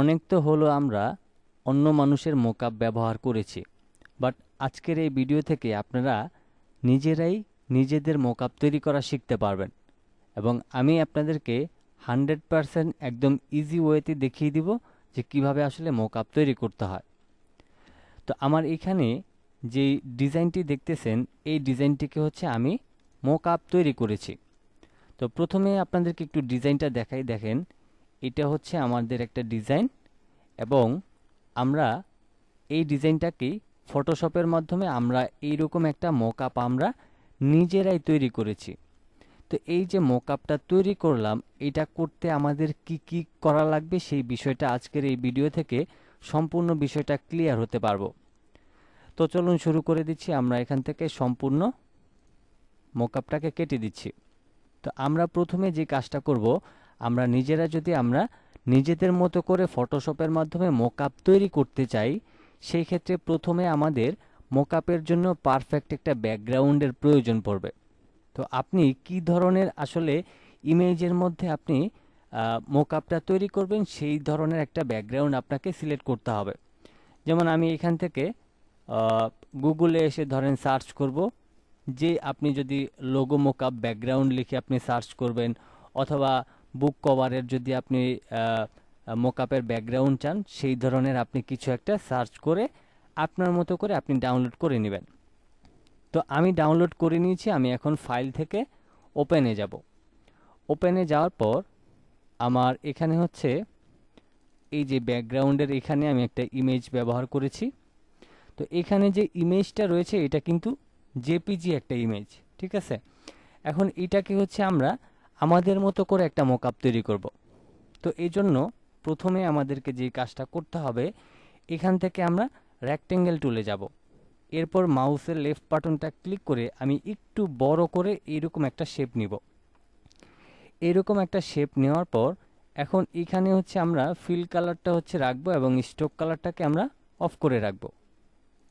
অনেক তো হলো আমরা অন্য মানুষের মোকাপ ব্যবহার করেছি বাট আজকের এই ভিডিও থেকে আপনারা নিজেরাই নিজেদের মোকাপ তৈরি করা শিখতে পারবেন এবং আমি আপনাদেরকে হান্ড্রেড পারসেন্ট একদম ইজি ওয়েতে দেখিয়ে দিব যে কিভাবে আসলে মোকাপ তৈরি করতে হয় তো আমার এখানে যে ডিজাইনটি দেখতেছেন এই ডিজাইনটিকে হচ্ছে আমি মোকাপ তৈরি করেছি তো প্রথমে আপনাদেরকে একটু ডিজাইনটা দেখাই দেখেন এটা হচ্ছে আমাদের একটা ডিজাইন এবং আমরা এই ডিজাইনটাকে ফটোশপের মাধ্যমে আমরা এইরকম একটা মোকআপ আমরা নিজেরাই তৈরি করেছি তো এই যে মোকআপটা তৈরি করলাম এটা করতে আমাদের কি কি করা লাগবে সেই বিষয়টা আজকের এই ভিডিও থেকে সম্পূর্ণ বিষয়টা ক্লিয়ার হতে পারবো তো চলুন শুরু করে দিচ্ছি আমরা এখান থেকে সম্পূর্ণ মোকআপটাকে কেটে দিচ্ছি তো আমরা প্রথমে যে কাজটা করব আমরা নিজেরা যদি আমরা নিজেদের মতো করে ফটোশপের মাধ্যমে মোকাপ তৈরি করতে চাই সেই ক্ষেত্রে প্রথমে আমাদের মোকাপের জন্য পারফেক্ট একটা ব্যাকগ্রাউন্ডের প্রয়োজন পড়বে তো আপনি কি ধরনের আসলে ইমেজের মধ্যে আপনি মোকাপটা তৈরি করবেন সেই ধরনের একটা ব্যাকগ্রাউন্ড আপনাকে সিলেক্ট করতে হবে যেমন আমি এখান থেকে গুগলে এসে ধরেন সার্চ করব যে আপনি যদি লোগো মোকাপ ব্যাকগ্রাউন্ড লিখে আপনি সার্চ করবেন অথবা বুক কভারের যদি আপনি মোকাপের ব্যাকগ্রাউন্ড চান সেই ধরনের আপনি কিছু একটা সার্চ করে আপনার মতো করে আপনি ডাউনলোড করে নেবেন তো আমি ডাউনলোড করে নিয়েছি আমি এখন ফাইল থেকে ওপেনে যাব ওপেনে যাওয়ার পর আমার এখানে হচ্ছে এই যে ব্যাকগ্রাউন্ডের এখানে আমি একটা ইমেজ ব্যবহার করেছি তো এখানে যে ইমেজটা রয়েছে এটা কিন্তু জেপিজি একটা ইমেজ ঠিক আছে এখন এটাকে হচ্ছে আমরা আমাদের মতো করে একটা মোকআপ তৈরি করব তো এই জন্য প্রথমে আমাদেরকে যে কাজটা করতে হবে এখান থেকে আমরা রেকটেঙ্গেল টুলে যাব এরপর মাউসের লেফট বাটনটা ক্লিক করে আমি একটু বড় করে এরকম একটা শেপ নিব এরকম একটা শেপ নেওয়ার পর এখন এখানে হচ্ছে আমরা ফিল কালারটা হচ্ছে রাখবো এবং স্টোক কালারটাকে আমরা অফ করে রাখবো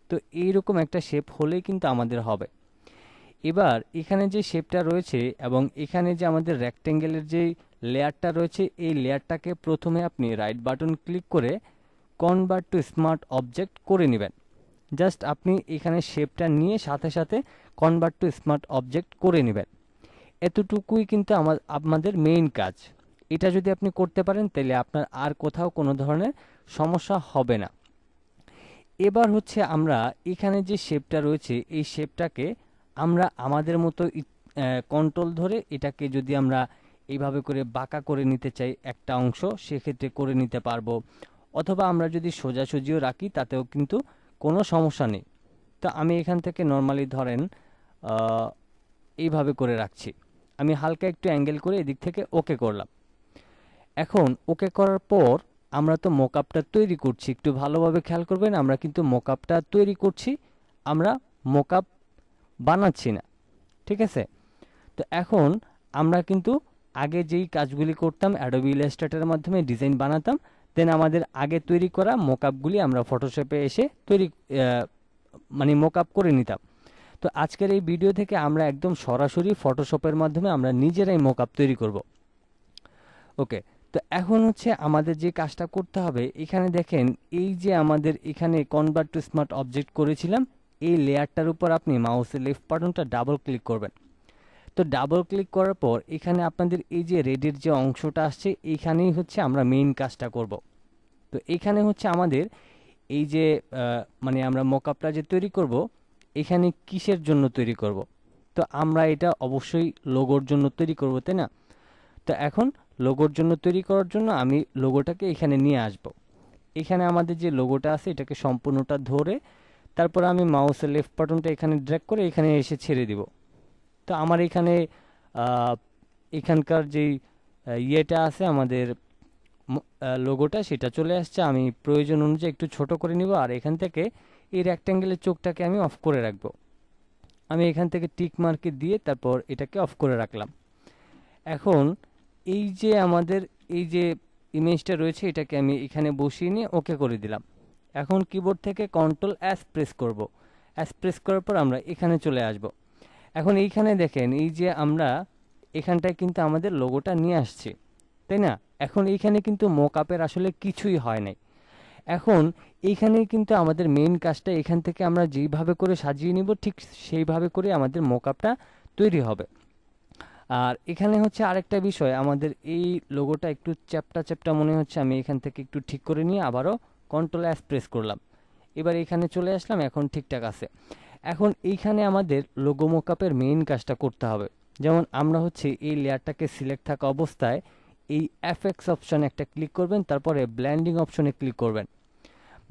তো এইরকম একটা শেপ হলেই কিন্তু আমাদের হবে এবার এখানে যে শেপটা রয়েছে এবং এখানে যে আমাদের রেক্টেঙ্গেলের যে লেয়ারটা রয়েছে এই লেয়ারটাকে প্রথমে আপনি রাইট বাটন ক্লিক করে কনভার্ট টু স্মার্ট অবজেক্ট করে নেবেন জাস্ট আপনি এখানে শেপটা নিয়ে সাথে সাথে কনভার্ট টু স্মার্ট অবজেক্ট করে নেবেন এতটুকুই কিন্তু আমার আমাদের মেইন কাজ এটা যদি আপনি করতে পারেন তাহলে আপনার আর কোথাও কোনো ধরনের সমস্যা হবে না এবার হচ্ছে আমরা এখানে যে শেপটা রয়েছে এই শেপটাকে আমরা আমাদের মতো কন্ট্রোল ধরে এটাকে যদি আমরা এইভাবে করে বাঁকা করে নিতে চাই একটা অংশ সেক্ষেত্রে করে নিতে পারবো অথবা আমরা যদি সোজাসুজিও রাখি তাতেও কিন্তু কোনো সমস্যা নেই তো আমি এখান থেকে নর্মালি ধরেন এইভাবে করে রাখছি আমি হালকা একটু অ্যাঙ্গেল করে এদিক থেকে ওকে করলাম এখন ওকে করার পর আমরা তো মোকআপটা তৈরি করছি একটু ভালোভাবে খেয়াল করবেন আমরা কিন্তু মোকআপটা তৈরি করছি আমরা মোকআপ বানাচ্ছি না ঠিক আছে তো এখন আমরা কিন্তু আগে যেই কাজগুলি করতাম অ্যাডোবি ইলাস্ট্রেটারের মাধ্যমে ডিজাইন বানাতাম দেন আমাদের আগে তৈরি করা মোকআপগুলি আমরা ফটোশপে এসে তৈরি মানে মোকআপ করে নিতাম তো আজকের এই ভিডিও থেকে আমরা একদম সরাসরি ফটোশপের মাধ্যমে আমরা নিজেরাই মোকআপ তৈরি করব ওকে তো এখন হচ্ছে আমাদের যে কাজটা করতে হবে এখানে দেখেন এই যে আমাদের এখানে কনভার্ট টু স্মার্ট অবজেক্ট করেছিলাম এই লেয়ারটার উপর আপনি মাউসের লেফট বাটনটা ডাবল ক্লিক করবেন তো ডাবল ক্লিক করার পর এখানে আপনাদের এই যে রেডের যে অংশটা আসছে এইখানেই হচ্ছে আমরা মেইন কাজটা করব তো এখানে হচ্ছে আমাদের এই যে মানে আমরা মকআপটা যে তৈরি করব এখানে কিসের জন্য তৈরি করব তো আমরা এটা অবশ্যই লোগোর জন্য তৈরি করব তাই না তো এখন লোগোর জন্য তৈরি করার জন্য আমি লোগোটাকে এখানে নিয়ে আসব এখানে আমাদের যে লোগোটা আছে এটাকে সম্পূর্ণটা ধরে তারপর আমি মাউসের লেফট বাটনটা এখানে ড্র্যাক করে এখানে এসে ছেড়ে দিব তো আমার এখানে এখানকার যেই ইয়েটা আছে আমাদের লোগোটা সেটা চলে আসছে আমি প্রয়োজন অনুযায়ী একটু ছোট করে নিব আর এখান থেকে এই র্যাক্ট্যাঙ্গেলের চোখটাকে আমি অফ করে রাখবো আমি এখান থেকে টিক মার্কে দিয়ে তারপর এটাকে অফ করে রাখলাম এখন এই যে আমাদের এই যে ইমেজটা রয়েছে এটাকে আমি এখানে বসিয়ে নিয়ে ওকে করে দিলাম এখন কিবোর্ড থেকে কন্ট্রোল অ্যাস প্রেস করব অ্যাস প্রেস করার পর আমরা এখানে চলে আসব এখন এইখানে দেখেন এই যে আমরা এখানটায় কিন্তু আমাদের লোগোটা নিয়ে আসছি তাই না এখন এইখানে কিন্তু মোকআপের আসলে কিছুই হয় নাই এখন এইখানে কিন্তু আমাদের মেইন কাজটা এখান থেকে আমরা যেইভাবে করে সাজিয়ে নিব ঠিক সেইভাবে করে আমাদের মোকআপটা তৈরি হবে আর এখানে হচ্ছে আরেকটা বিষয় আমাদের এই লোগোটা একটু চ্যাপটা চ্যাপটা মনে হচ্ছে আমি এখান থেকে একটু ঠিক করে নিয়ে আবারও কন্ট্রোল অ্যাস প্রেস করলাম এবার এখানে চলে আসলাম এখন ঠিকঠাক আছে এখন এইখানে আমাদের লোগো মোকাপের মেইন কাজটা করতে হবে যেমন আমরা হচ্ছে এই লেয়ারটাকে সিলেক্ট থাকা অবস্থায় এই এফএক্স অপশানে একটা ক্লিক করবেন তারপরে ব্ল্যান্ডিং অপশনে ক্লিক করবেন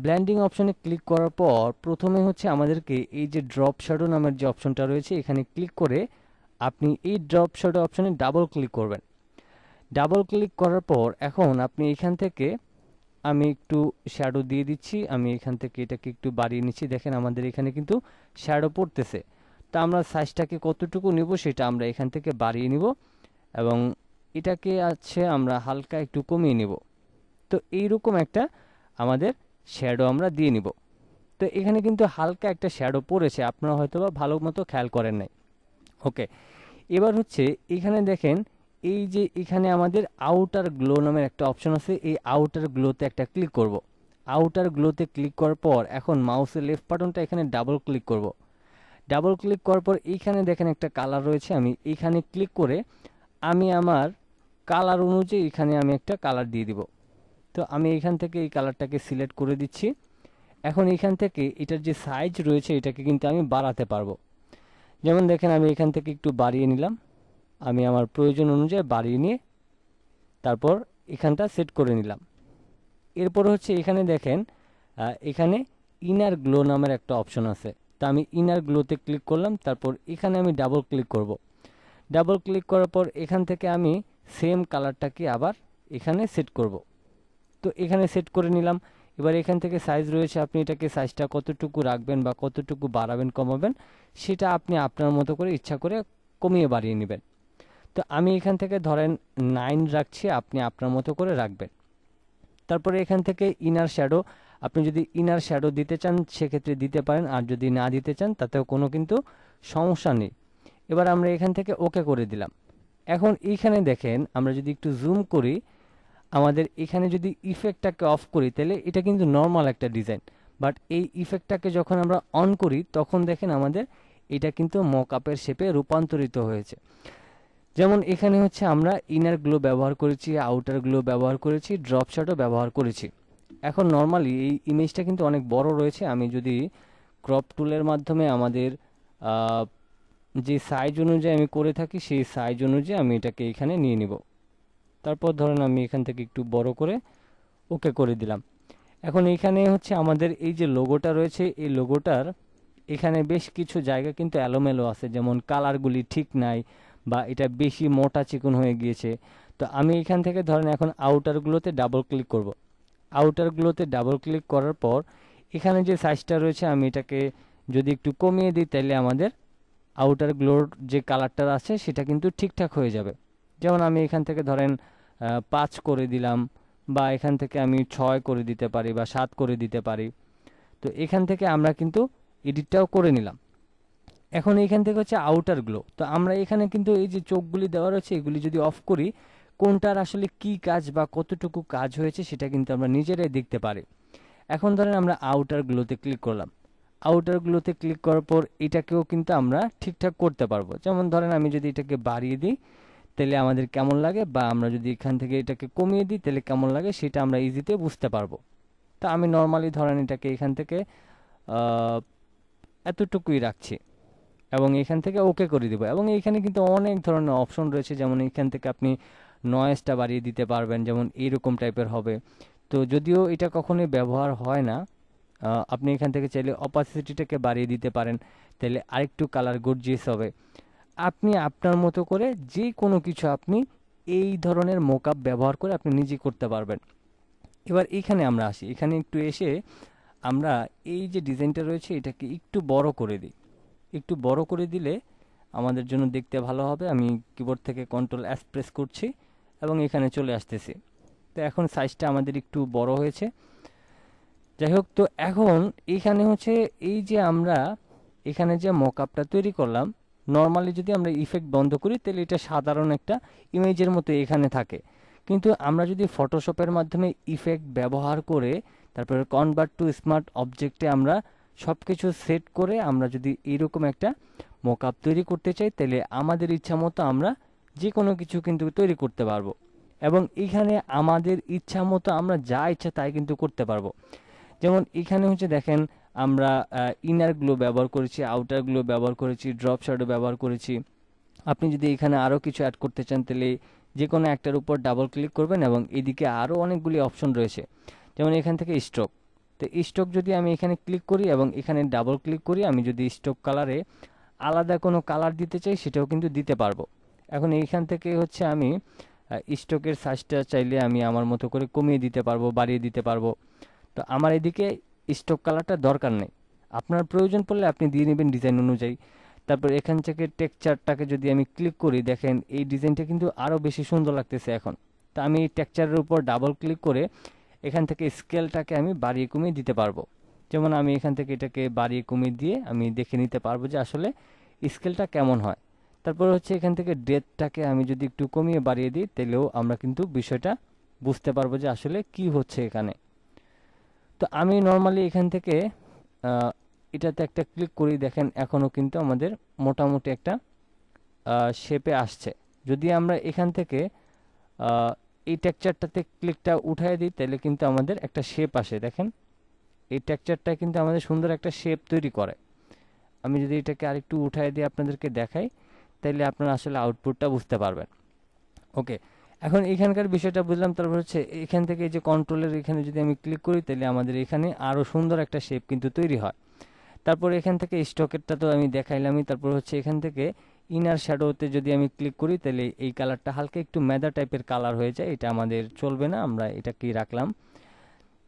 ব্ল্যান্ডিং অপশনে ক্লিক করার পর প্রথমে হচ্ছে আমাদেরকে এই যে ড্রপ শ্যাডো নামের যে অপশনটা রয়েছে এখানে ক্লিক করে আপনি এই ড্রপ শ্যাডো অপশানে ডাবল ক্লিক করবেন ডাবল ক্লিক করার পর এখন আপনি এখান থেকে আমি একটু শ্যাডো দিয়ে দিচ্ছি আমি এখান থেকে এটাকে একটু বাড়িয়ে নিচ্ছি দেখেন আমাদের এখানে কিন্তু শ্যাডো পড়তেছে তো আমরা সাইজটাকে কতটুকু নেব সেটা আমরা এখান থেকে বাড়িয়ে নিব এবং এটাকে আছে আমরা হালকা একটু কমিয়ে নেব তো এই রকম একটা আমাদের শ্যাডো আমরা দিয়ে নিব তো এখানে কিন্তু হালকা একটা শ্যাডো পড়েছে আপনারা হয়তো বা ভালো মতো খেয়াল করেন নাই ওকে এবার হচ্ছে এখানে দেখেন এই যে এখানে আমাদের আউটার গ্লো নামের একটা অপশন আছে এই আউটার গ্লোতে একটা ক্লিক করব। আউটার গ্লোতে ক্লিক করার পর এখন মাউসের লেফট বাটনটা এখানে ডাবল ক্লিক করব। ডাবল ক্লিক করার পর এইখানে দেখেন একটা কালার রয়েছে আমি এইখানে ক্লিক করে আমি আমার কালার অনুযায়ী এখানে আমি একটা কালার দিয়ে দিব তো আমি এখান থেকে এই কালারটাকে সিলেক্ট করে দিচ্ছি এখন এখান থেকে এটার যে সাইজ রয়েছে এটাকে কিন্তু আমি বাড়াতে পারবো যেমন দেখেন আমি এখান থেকে একটু বাড়িয়ে নিলাম আমি আমার প্রয়োজন অনুযায়ী বাড়িয়ে নিয়ে তারপর এখানটা সেট করে নিলাম এরপর হচ্ছে এখানে দেখেন এখানে ইনার গ্লো নামের একটা অপশন আছে তা আমি ইনার গ্লোতে ক্লিক করলাম তারপর এখানে আমি ডাবল ক্লিক করব ডাবল ক্লিক করার পর এখান থেকে আমি সেম কালারটাকে আবার এখানে সেট করব তো এখানে সেট করে নিলাম এবার এখান থেকে সাইজ রয়েছে আপনি এটাকে সাইজটা কতটুকু রাখবেন বা কতটুকু বাড়াবেন কমাবেন সেটা আপনি আপনার মতো করে ইচ্ছা করে কমিয়ে বাড়িয়ে নেবেন তো আমি এখান থেকে ধরেন নাইন রাখছি আপনি আপনার মতো করে রাখবেন তারপরে এখান থেকে ইনার শ্যাডো আপনি যদি ইনার শ্যাডো দিতে চান সেক্ষেত্রে দিতে পারেন আর যদি না দিতে চান তাতেও কোনো কিন্তু সমস্যা নেই এবার আমরা এখান থেকে ওকে করে দিলাম এখন এইখানে দেখেন আমরা যদি একটু জুম করি আমাদের এখানে যদি ইফেক্টটাকে অফ করি তাহলে এটা কিন্তু নর্মাল একটা ডিজাইন বাট এই ইফেক্টটাকে যখন আমরা অন করি তখন দেখেন আমাদের এটা কিন্তু মকআপের শেপে রূপান্তরিত হয়েছে যেমন এখানে হচ্ছে আমরা ইনার গ্লো ব্যবহার করেছি আউটার গ্লো ব্যবহার করেছি ড্রপ শটও ব্যবহার করেছি এখন নর্মালি এই ইমেজটা কিন্তু অনেক বড় রয়েছে আমি যদি ক্রপ টুলের মাধ্যমে আমাদের যে সাইজ অনুযায়ী আমি করে থাকি সেই সাইজ অনুযায়ী আমি এটাকে এখানে নিয়ে নিব তারপর ধরেন আমি এখান থেকে একটু বড় করে ওকে করে দিলাম এখন এখানে হচ্ছে আমাদের এই যে লোগোটা রয়েছে এই লোগোটার এখানে বেশ কিছু জায়গা কিন্তু অ্যালোমেলো আছে যেমন কালারগুলি ঠিক নাই বা এটা বেশি মোটা চিকন হয়ে গিয়েছে তো আমি এখান থেকে ধরেন এখন আউটারগুলোতে ডাবল ক্লিক করব আউটারগুলোতে ডাবল ক্লিক করার পর এখানে যে সাইজটা রয়েছে আমি এটাকে যদি একটু কমিয়ে দিই তাহলে আমাদের আউটারগুলোর যে কালারটার আছে সেটা কিন্তু ঠিকঠাক হয়ে যাবে যেমন আমি এখান থেকে ধরেন পাঁচ করে দিলাম বা এখান থেকে আমি ছয় করে দিতে পারি বা সাত করে দিতে পারি তো এখান থেকে আমরা কিন্তু এডিটটাও করে নিলাম এখন এইখান থেকে হচ্ছে আউটার গ্লো তো আমরা এখানে কিন্তু এই যে চোখগুলি দেওয়া রয়েছে এগুলি যদি অফ করি কোনটার আসলে কি কাজ বা কতটুকু কাজ হয়েছে সেটা কিন্তু আমরা নিজেরাই দেখতে পারি এখন ধরেন আমরা আউটার গ্লোতে ক্লিক করলাম আউটার গ্লোতে ক্লিক করার পর এটাকেও কিন্তু আমরা ঠিকঠাক করতে পারবো যেমন ধরেন আমি যদি এটাকে বাড়িয়ে দিই তাহলে আমাদের কেমন লাগে বা আমরা যদি এখান থেকে এটাকে কমিয়ে দিই তাহলে কেমন লাগে সেটা আমরা ইজিতে বুঝতে পারবো তা আমি নর্মালি ধরেন এটাকে এখান থেকে এতটুকুই রাখছি এবং এখান থেকে ওকে করে দেবো এবং এখানে কিন্তু অনেক ধরনের অপশন রয়েছে যেমন এখান থেকে আপনি নয়েসটা বাড়িয়ে দিতে পারবেন যেমন এইরকম টাইপের হবে তো যদিও এটা কখনোই ব্যবহার হয় না আপনি এখান থেকে চাইলে অপাসিটিটাকে বাড়িয়ে দিতে পারেন তাহলে আরেকটু কালার গর্জিয়াস হবে আপনি আপনার মতো করে যে কোনো কিছু আপনি এই ধরনের মোকআপ ব্যবহার করে আপনি নিজে করতে পারবেন এবার এখানে আমরা আসি এখানে একটু এসে আমরা এই যে ডিজাইনটা রয়েছে এটাকে একটু বড় করে দিই একটু বড় করে দিলে আমাদের জন্য দেখতে ভালো হবে আমি কিবোর্ড থেকে কন্ট্রোল অ্যাস প্রেস করছি এবং এখানে চলে আসতেছি তো এখন সাইজটা আমাদের একটু বড় হয়েছে যাই হোক তো এখন এখানে হচ্ছে এই যে আমরা এখানে যে মকআপটা তৈরি করলাম নর্মালি যদি আমরা ইফেক্ট বন্ধ করি তাহলে এটা সাধারণ একটা ইমেজের মতো এখানে থাকে কিন্তু আমরা যদি ফটোশপের মাধ্যমে ইফেক্ট ব্যবহার করে তারপরে কনভার্ট টু স্মার্ট অবজেক্টে আমরা সব কিছু সেট করে আমরা যদি এরকম একটা মক আপ তৈরি করতে চাই তাহলে আমাদের ইচ্ছা মতো আমরা যে কোনো কিছু কিন্তু তৈরি করতে পারবো এবং এখানে আমাদের ইচ্ছা মতো আমরা যা ইচ্ছা তাই কিন্তু করতে পারবো যেমন এখানে হচ্ছে দেখেন আমরা ইনার গ্লো ব্যবহার করেছি আউটার গ্লো ব্যবহার করেছি ড্রপ শ্যাডো ব্যবহার করেছি আপনি যদি এখানে আরও কিছু অ্যাড করতে চান তাহলে যে কোনো একটার উপর ডাবল ক্লিক করবেন এবং এদিকে আরও অনেকগুলি অপশন রয়েছে যেমন এখান থেকে স্ট্রোক তো স্টক যদি আমি এখানে ক্লিক করি এবং এখানে ডাবল ক্লিক করি আমি যদি স্টক কালারে আলাদা কোনো কালার দিতে চাই সেটাও কিন্তু দিতে পারবো এখন এইখান থেকে হচ্ছে আমি স্টকের সাইজটা চাইলে আমি আমার মতো করে কমিয়ে দিতে পারবো বাড়িয়ে দিতে পারবো তো আমার এদিকে স্টক কালারটা দরকার নেই আপনার প্রয়োজন পড়লে আপনি দিয়ে নেবেন ডিজাইন অনুযায়ী তারপর এখান থেকে টেকচারটাকে যদি আমি ক্লিক করি দেখেন এই ডিজাইনটা কিন্তু আরও বেশি সুন্দর লাগতেছে এখন তো আমি এই টেকচারের উপর ডাবল ক্লিক করে এখান থেকে স্কেলটাকে আমি বাড়িয়ে কমিয়ে দিতে পারবো যেমন আমি এখান থেকে এটাকে বাড়িয়ে কমিয়ে দিয়ে আমি দেখে নিতে পারবো যে আসলে স্কেলটা কেমন হয় তারপরে হচ্ছে এখান থেকে ডেটটাকে আমি যদি একটু কমিয়ে বাড়িয়ে দিই তাহলেও আমরা কিন্তু বিষয়টা বুঝতে পারবো যে আসলে কি হচ্ছে এখানে তো আমি নর্মালি এখান থেকে এটাতে একটা ক্লিক করি দেখেন এখনও কিন্তু আমাদের মোটামুটি একটা শেপে আসছে যদি আমরা এখান থেকে এই টেকচারটাতে ক্লিকটা উঠায় দিই তাহলে কিন্তু আমাদের একটা শেপ আসে দেখেন এই টেকচারটা কিন্তু আমাদের সুন্দর একটা শেপ তৈরি করে আমি যদি এটাকে আরেকটু উঠায় দিয়ে আপনাদেরকে দেখাই তাহলে আপনারা আসলে আউটপুটটা বুঝতে পারবেন ওকে এখন এখানকার বিষয়টা বুঝলাম তারপর হচ্ছে এখান থেকে এই যে কন্ট্রোলের এখানে যদি আমি ক্লিক করি তাহলে আমাদের এখানে আরও সুন্দর একটা শেপ কিন্তু তৈরি হয় তারপর এখান থেকে স্টকেরটা তো আমি দেখাইলামই তারপর হচ্ছে এখান থেকে ইনার শ্যাডোতে যদি আমি ক্লিক করি তাহলে এই কালারটা হালকা একটু ম্যাদা টাইপের কালার হয়ে যায় এটা আমাদের চলবে না আমরা কি রাখলাম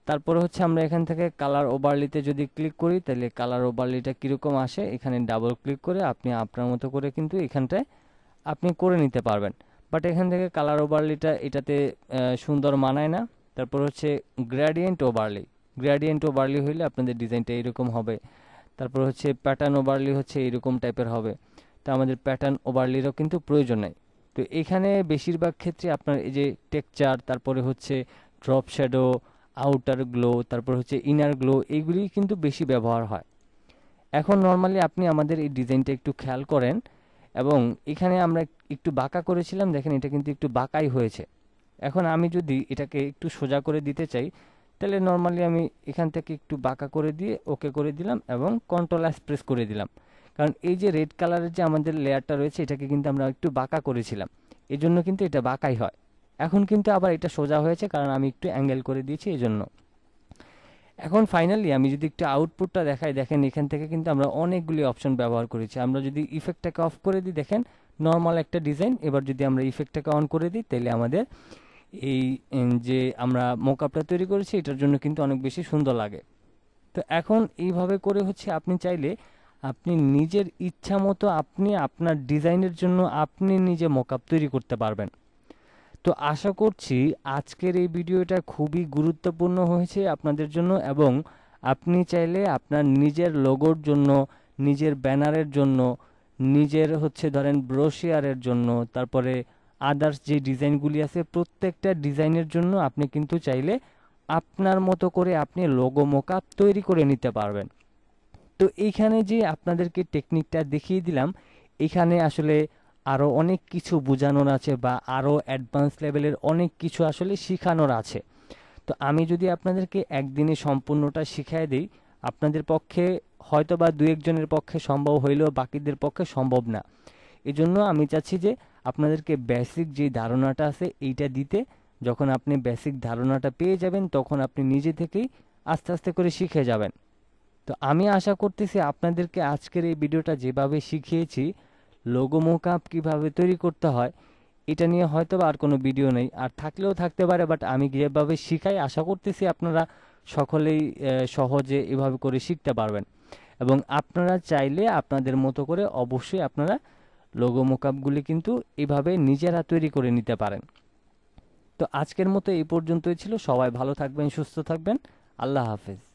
তারপরে হচ্ছে আমরা এখান থেকে কালার ওভারলিতে যদি ক্লিক করি তাহলে কালার ওভারলিটা কীরকম আসে এখানে ডাবল ক্লিক করে আপনি আপনার মতো করে কিন্তু এখানটায় আপনি করে নিতে পারবেন বাট এখান থেকে কালার ওভারলিটা এটাতে সুন্দর মানায় না তারপর হচ্ছে গ্র্যাডিয়েন্ট ওভারলি গ্র্যাডিয়েন্ট ওভারলি হইলে আপনাদের ডিজাইনটা এরকম হবে তারপর হচ্ছে প্যাটার্ন ওভারলি হচ্ছে এরকম টাইপের হবে তো আমাদের প্যাটার্ন ওভারলেরও কিন্তু প্রয়োজন নাই তো এখানে বেশিরভাগ ক্ষেত্রে আপনার এই যে টেকচার তারপরে হচ্ছে ড্রপ শ্যাডো আউটার গ্লো তারপর হচ্ছে ইনার গ্লো এইগুলি কিন্তু বেশি ব্যবহার হয় এখন নর্মালি আপনি আমাদের এই ডিজাইনটা একটু খেয়াল করেন এবং এখানে আমরা একটু বাঁকা করেছিলাম দেখেন এটা কিন্তু একটু বাঁকাই হয়েছে এখন আমি যদি এটাকে একটু সোজা করে দিতে চাই তাহলে নর্মালি আমি এখান থেকে একটু বাঁকা করে দিয়ে ওকে করে দিলাম এবং কন্ট্রোল অ্যাস প্রেস করে দিলাম কারণ এই যে রেড কালারের যে আমাদের লেয়ারটা রয়েছে এটাকে কিন্তু আমরা একটু বাঁকা করেছিলাম এজন্য কিন্তু এটা বাঁকাই হয় এখন কিন্তু আবার এটা সোজা হয়েছে কারণ আমি একটু অ্যাঙ্গেল করে দিয়েছি এজন্য এখন ফাইনালি আমি যদি একটু আউটপুটটা দেখাই দেখেন এখান থেকে কিন্তু আমরা অনেকগুলি অপশন ব্যবহার করেছি আমরা যদি ইফেক্টটাকে অফ করে দিই দেখেন নর্মাল একটা ডিজাইন এবার যদি আমরা ইফেক্টটাকে অন করে দিই তাহলে আমাদের এই যে আমরা মোকআপটা তৈরি করেছি এটার জন্য কিন্তু অনেক বেশি সুন্দর লাগে তো এখন এইভাবে করে হচ্ছে আপনি চাইলে আপনি নিজের ইচ্ছা মতো আপনি আপনার ডিজাইনের জন্য আপনি নিজে মকআপ তৈরি করতে পারবেন তো আশা করছি আজকের এই ভিডিওটা খুবই গুরুত্বপূর্ণ হয়েছে আপনাদের জন্য এবং আপনি চাইলে আপনার নিজের লোগোর জন্য নিজের ব্যানারের জন্য নিজের হচ্ছে ধরেন ব্রোশিয়ারের জন্য তারপরে আদার্স যে ডিজাইনগুলি আছে প্রত্যেকটা ডিজাইনের জন্য আপনি কিন্তু চাইলে আপনার মতো করে আপনি লোগো মোকআপ তৈরি করে নিতে পারবেন তো এইখানে যে আপনাদেরকে টেকনিকটা দেখিয়ে দিলাম এখানে আসলে আরও অনেক কিছু বোঝানোর আছে বা আরও অ্যাডভান্স লেভেলের অনেক কিছু আসলে শেখানোর আছে তো আমি যদি আপনাদেরকে একদিনে সম্পূর্ণটা শিখাই দিই আপনাদের পক্ষে হয়তো বা দু একজনের পক্ষে সম্ভব হইলেও বাকিদের পক্ষে সম্ভব না এজন্য আমি চাচ্ছি যে আপনাদেরকে বেসিক যে ধারণাটা আছে এইটা দিতে যখন আপনি বেসিক ধারণাটা পেয়ে যাবেন তখন আপনি নিজে থেকেই আস্তে আস্তে করে শিখে যাবেন তো আমি আশা করতেছি আপনাদেরকে আজকের এই ভিডিওটা যেভাবে শিখিয়েছি লোগো মোকআপ কীভাবে তৈরি করতে হয় এটা নিয়ে হয়তো আর কোনো ভিডিও নেই আর থাকলেও থাকতে পারে বাট আমি যেভাবে শিখাই আশা করতেছি আপনারা সকলেই সহজে এভাবে করে শিখতে পারবেন এবং আপনারা চাইলে আপনাদের মতো করে অবশ্যই আপনারা লোগো মোকআপগুলি কিন্তু এভাবে নিজেরা তৈরি করে নিতে পারেন তো আজকের মতো এই পর্যন্তই ছিল সবাই ভালো থাকবেন সুস্থ থাকবেন আল্লাহ হাফেজ